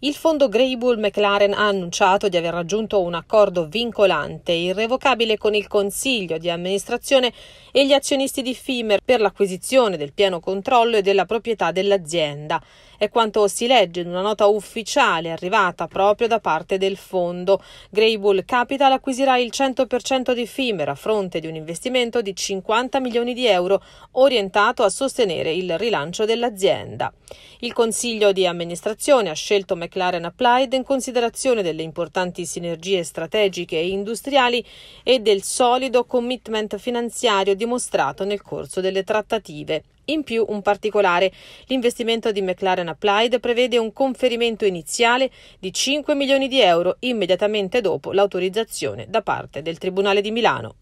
Il fondo Grey Bull McLaren ha annunciato di aver raggiunto un accordo vincolante e irrevocabile con il consiglio di amministrazione e gli azionisti di FIMER per l'acquisizione del pieno controllo e della proprietà dell'azienda. È quanto si legge in una nota ufficiale arrivata proprio da parte del fondo. Grey Bull Capital acquisirà il 100% di FIMER a fronte di un investimento di 50 milioni di euro orientato a sostenere il rilancio dell'azienda. Il consiglio di amministrazione ha scelto McLaren McLaren Applied in considerazione delle importanti sinergie strategiche e industriali e del solido commitment finanziario dimostrato nel corso delle trattative. In più, un particolare, l'investimento di McLaren Applied prevede un conferimento iniziale di 5 milioni di euro immediatamente dopo l'autorizzazione da parte del Tribunale di Milano.